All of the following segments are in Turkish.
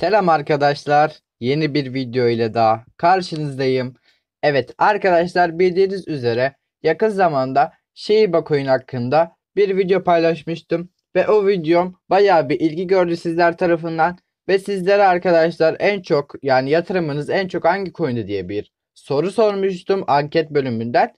Selam arkadaşlar. Yeni bir video ile daha karşınızdayım. Evet arkadaşlar bildiğiniz üzere yakın zamanda Şeyba Coin hakkında bir video paylaşmıştım. Ve o videom baya bir ilgi gördü sizler tarafından. Ve sizlere arkadaşlar en çok yani yatırımınız en çok hangi coin'de diye bir soru sormuştum anket bölümünden.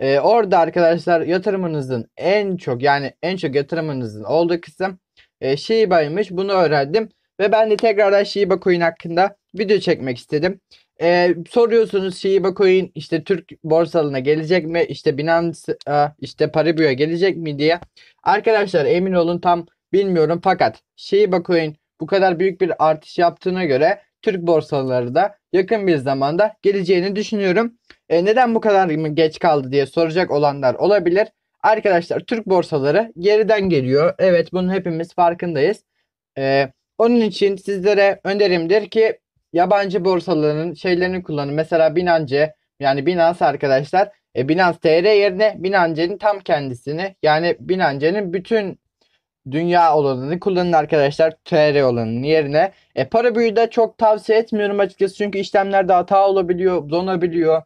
Ee, orada arkadaşlar yatırımınızın en çok yani en çok yatırımınızın olduğu kısım e, Shiba'ymış. Bunu öğrendim. Ve ben de tekrardan Shiba Coin hakkında video çekmek istedim. Ee, soruyorsunuz Shiba Coin işte Türk borsalına gelecek mi? İşte Binance e, işte Paribu'ya gelecek mi diye. Arkadaşlar emin olun tam bilmiyorum fakat Shiba Coin bu kadar büyük bir artış yaptığına göre Türk borsaları da yakın bir zamanda geleceğini düşünüyorum. E, neden bu kadar geç kaldı diye soracak olanlar olabilir. Arkadaşlar Türk borsaları geriden geliyor. Evet bunun hepimiz farkındayız. E, onun için sizlere önerimdir ki yabancı borsalarının şeylerini kullanın. Mesela Binance yani Binance arkadaşlar e, Binance TR yerine Binance'nin tam kendisini yani Binance'nin bütün dünya olanını kullanın arkadaşlar TR olanın yerine. E, para büyüğü de çok tavsiye etmiyorum açıkçası çünkü işlemlerde hata olabiliyor, donabiliyor.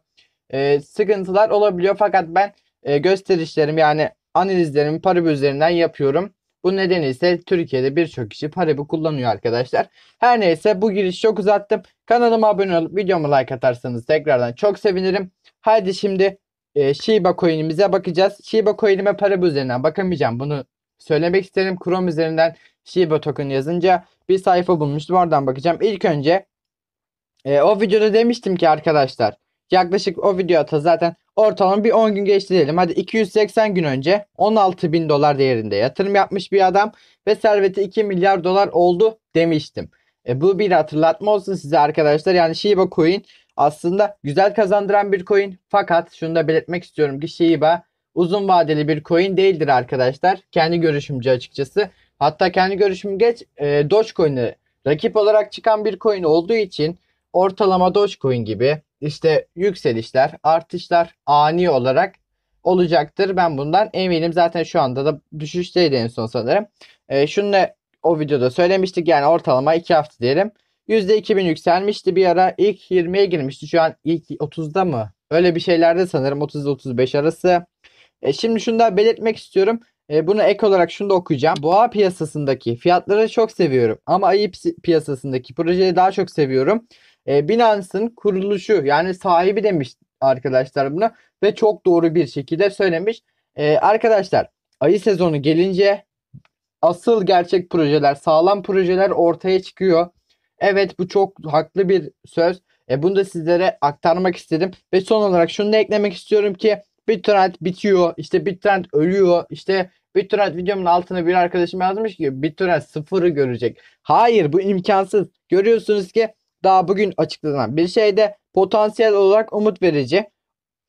E, sıkıntılar olabiliyor fakat ben e, gösterişlerim yani analizlerimi para üzerinden yapıyorum. Bu nedeni ise Türkiye'de birçok kişi Parab'i kullanıyor arkadaşlar. Her neyse bu girişi çok uzattım. Kanalıma abone olup videomu like atarsanız tekrardan çok sevinirim. Haydi şimdi e, Shiba coin'imize bakacağız. Shiba coin'ime Parab üzerinden bakamayacağım. Bunu söylemek isterim. Chrome üzerinden Shiba token yazınca bir sayfa bulmuştum. Oradan bakacağım. İlk önce e, o videoda demiştim ki arkadaşlar. Yaklaşık o videoda zaten Ortalama bir 10 gün geçti diyelim. Hadi 280 gün önce 16 bin dolar değerinde yatırım yapmış bir adam ve serveti 2 milyar dolar oldu demiştim. E, bu bir hatırlatma olsun size arkadaşlar. Yani Shiba Coin aslında güzel kazandıran bir coin. Fakat şunu da belirtmek istiyorum ki Shiba uzun vadeli bir coin değildir arkadaşlar. Kendi görüşümce açıkçası. Hatta kendi görüşüm geç e, Dogecoin'e rakip olarak çıkan bir coin olduğu için ortalama Dogecoin gibi işte yükselişler, artışlar ani olarak olacaktır. Ben bundan eminim. Zaten şu anda da düşüşteydi en son sanırım. E, şunu da o videoda söylemiştik. Yani ortalama 2 hafta diyelim. %2000 yükselmişti bir ara. ilk 20'ye girmişti. Şu an ilk 30'da mı? Öyle bir şeylerde sanırım 30-35 arası. E, şimdi şunu da belirtmek istiyorum. E, bunu ek olarak şunu da okuyacağım. Boğa piyasasındaki fiyatları çok seviyorum. Ama ayı piyasasındaki projeyi daha çok seviyorum. E, Binance'ın kuruluşu yani sahibi demiş arkadaşlar buna ve çok doğru bir şekilde söylemiş. E, arkadaşlar ayı sezonu gelince asıl gerçek projeler, sağlam projeler ortaya çıkıyor. Evet bu çok haklı bir söz. E, bunu da sizlere aktarmak istedim. Ve son olarak şunu da eklemek istiyorum ki BitTorrent bitiyor. İşte BitTorrent ölüyor. İşte BitTorrent videomun altına bir arkadaşım yazmış ki BitTorrent sıfırı görecek. Hayır bu imkansız. Görüyorsunuz ki daha bugün açıklanan bir şeyde potansiyel olarak umut verici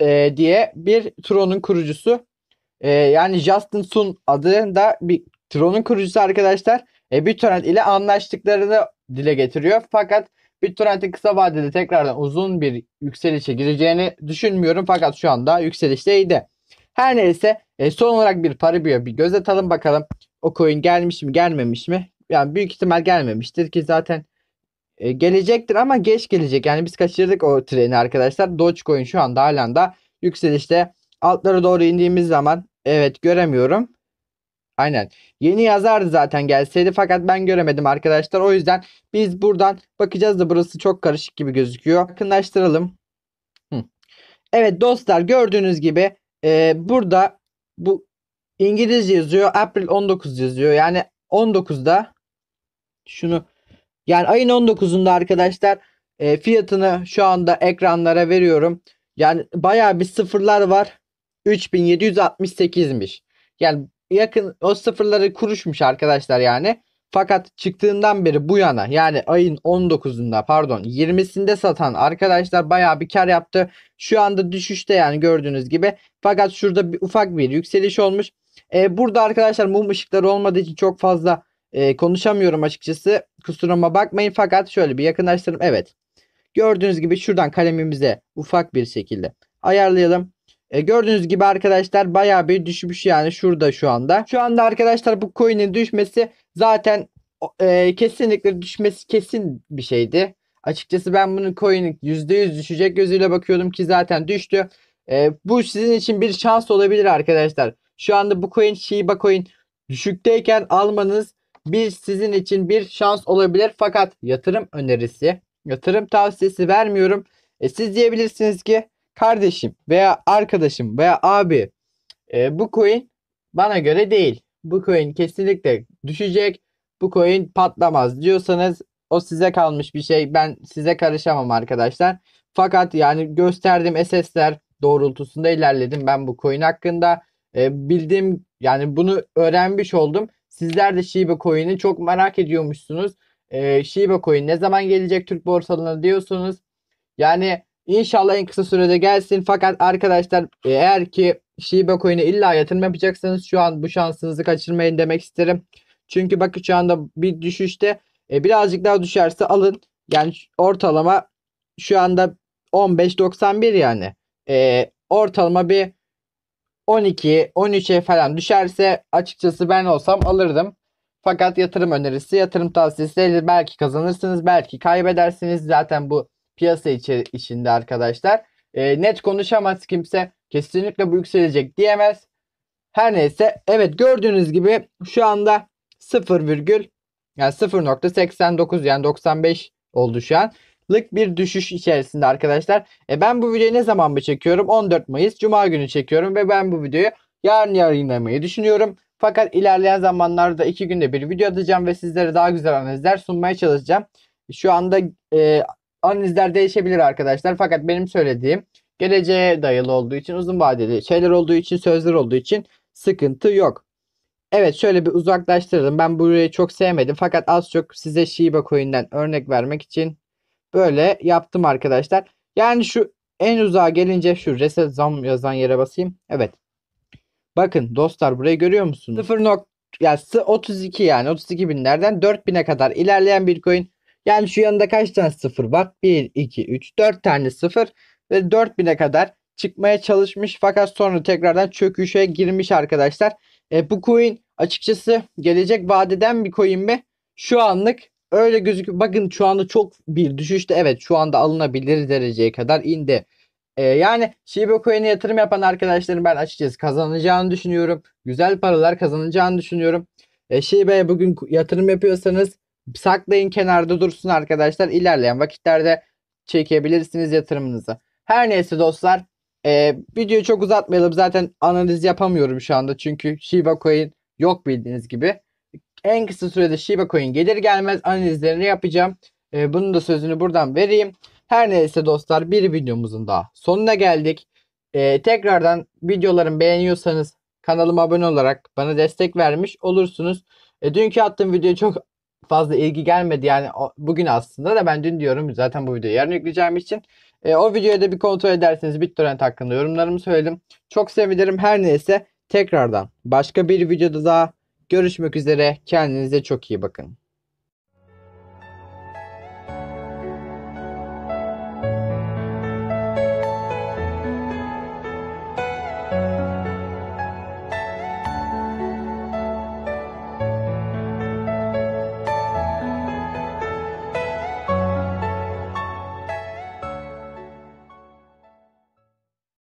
e, diye bir Tron'un kurucusu e, yani Justin Sun adında bir Tron'un kurucusu arkadaşlar e, BitTorrent ile anlaştıklarını dile getiriyor. Fakat BitTorrent'in kısa vadede tekrardan uzun bir yükselişe gireceğini düşünmüyorum. Fakat şu anda yükselişteydi. Her neyse e, son olarak bir Paribu'ya bir göz atalım bakalım. O coin gelmiş mi gelmemiş mi? Yani büyük ihtimal gelmemiştir ki zaten e, gelecektir ama geç gelecek. Yani biz kaçırdık o treni arkadaşlar. Dogecoin şu anda halen da yükselişte. Altlara doğru indiğimiz zaman evet göremiyorum. Aynen. Yeni yazardı zaten gelseydi fakat ben göremedim arkadaşlar. O yüzden biz buradan bakacağız da burası çok karışık gibi gözüküyor. Yakınlaştıralım. Hı. Evet dostlar gördüğünüz gibi e, burada bu İngilizce yazıyor. April 19 yazıyor. Yani 19'da şunu yani ayın 19'unda arkadaşlar e, fiyatını şu anda ekranlara veriyorum. Yani baya bir sıfırlar var. 3768'miş. Yani yakın o sıfırları kuruşmuş arkadaşlar yani. Fakat çıktığından beri bu yana yani ayın 19'unda pardon 20'sinde satan arkadaşlar baya bir kar yaptı. Şu anda düşüşte yani gördüğünüz gibi. Fakat şurada bir, ufak bir yükseliş olmuş. Ee, burada arkadaşlar mum ışıkları olmadığı için çok fazla e, konuşamıyorum açıkçası. Kusuruma bakmayın fakat şöyle bir yakınlaştırım. Evet. Gördüğünüz gibi şuradan kalemimize ufak bir şekilde ayarlayalım. E, gördüğünüz gibi arkadaşlar baya bir düşmüş yani şurada şu anda. Şu anda arkadaşlar bu coin'in düşmesi zaten e, kesinlikle düşmesi kesin bir şeydi. Açıkçası ben bunun coin'in %100 düşecek gözüyle bakıyordum ki zaten düştü. E, bu sizin için bir şans olabilir arkadaşlar. Şu anda bu coin Shiba coin düşükteyken almanız bir sizin için bir şans olabilir. Fakat yatırım önerisi, yatırım tavsiyesi vermiyorum. E siz diyebilirsiniz ki kardeşim veya arkadaşım veya abi e, bu coin bana göre değil. Bu coin kesinlikle düşecek. Bu coin patlamaz diyorsanız o size kalmış bir şey. Ben size karışamam arkadaşlar. Fakat yani gösterdiğim SS'ler doğrultusunda ilerledim ben bu coin hakkında. E, bildiğim yani bunu öğrenmiş oldum. Sizler de Shiba Coin'i çok merak ediyormuşsunuz. Ee, Shiba Coin ne zaman gelecek Türk borsalarına diyorsunuz. Yani inşallah en kısa sürede gelsin. Fakat arkadaşlar e, eğer ki Shiba Coin'e illa yatırım yapacaksanız şu an bu şansınızı kaçırmayın demek isterim. Çünkü bakın şu anda bir düşüşte e, birazcık daha düşerse alın. Yani ortalama şu anda 15.91 yani. E, ortalama bir 12, 13'e falan düşerse açıkçası ben olsam alırdım. Fakat yatırım önerisi, yatırım tavsiyesi belki kazanırsınız, belki kaybedersiniz. Zaten bu piyasa içinde arkadaşlar. E, net konuşamaz kimse. Kesinlikle bu yükselecek diyemez. Her neyse evet gördüğünüz gibi şu anda 0, yani 0.89 yani 95 oldu şu an. %14'lık bir düşüş içerisinde arkadaşlar. E ben bu videoyu ne zaman mı çekiyorum? 14 Mayıs Cuma günü çekiyorum ve ben bu videoyu yarın yayınlamayı düşünüyorum. Fakat ilerleyen zamanlarda iki günde bir video atacağım ve sizlere daha güzel analizler sunmaya çalışacağım. Şu anda e, analizler değişebilir arkadaşlar. Fakat benim söylediğim geleceğe dayalı olduğu için uzun vadeli şeyler olduğu için sözler olduğu için sıkıntı yok. Evet şöyle bir uzaklaştırdım. Ben burayı çok sevmedim. Fakat az çok size Shiba Coin'den örnek vermek için Böyle yaptım arkadaşlar. Yani şu en uzağa gelince şu reset zam yazan yere basayım. Evet. Bakın dostlar burayı görüyor musunuz? 0. Yani 32 yani 32 binlerden 4 bine kadar ilerleyen Bitcoin. Yani şu yanında kaç tane sıfır var? 1, 2, 3, 4 tane sıfır ve 4 bine kadar çıkmaya çalışmış fakat sonra tekrardan çöküşe girmiş arkadaşlar. E, bu coin açıkçası gelecek vadeden bir coin mi? Şu anlık öyle gözüküyor. Bakın şu anda çok bir düşüşte evet şu anda alınabilir dereceye kadar indi. Ee, yani Shiba Coin'e yatırım yapan arkadaşların ben açıkçası kazanacağını düşünüyorum. Güzel paralar kazanacağını düşünüyorum. E, Shiba'ya bugün yatırım yapıyorsanız saklayın kenarda dursun arkadaşlar. İlerleyen vakitlerde çekebilirsiniz yatırımınızı. Her neyse dostlar e, videoyu çok uzatmayalım. Zaten analiz yapamıyorum şu anda çünkü Shiba Coin yok bildiğiniz gibi. En kısa sürede Shiba Coin gelir gelmez analizlerini yapacağım. E, bunun da sözünü buradan vereyim. Her neyse dostlar bir videomuzun daha sonuna geldik. E, tekrardan videolarımı beğeniyorsanız kanalıma abone olarak bana destek vermiş olursunuz. E, dünkü attığım video çok fazla ilgi gelmedi yani o, bugün aslında da ben dün diyorum zaten bu videoyu yarın yükleyeceğim için. E, o videoya da bir kontrol ederseniz BitTorrent hakkında yorumlarımı söyledim. Çok sevinirim her neyse tekrardan başka bir videoda daha Görüşmek üzere. Kendinize çok iyi bakın.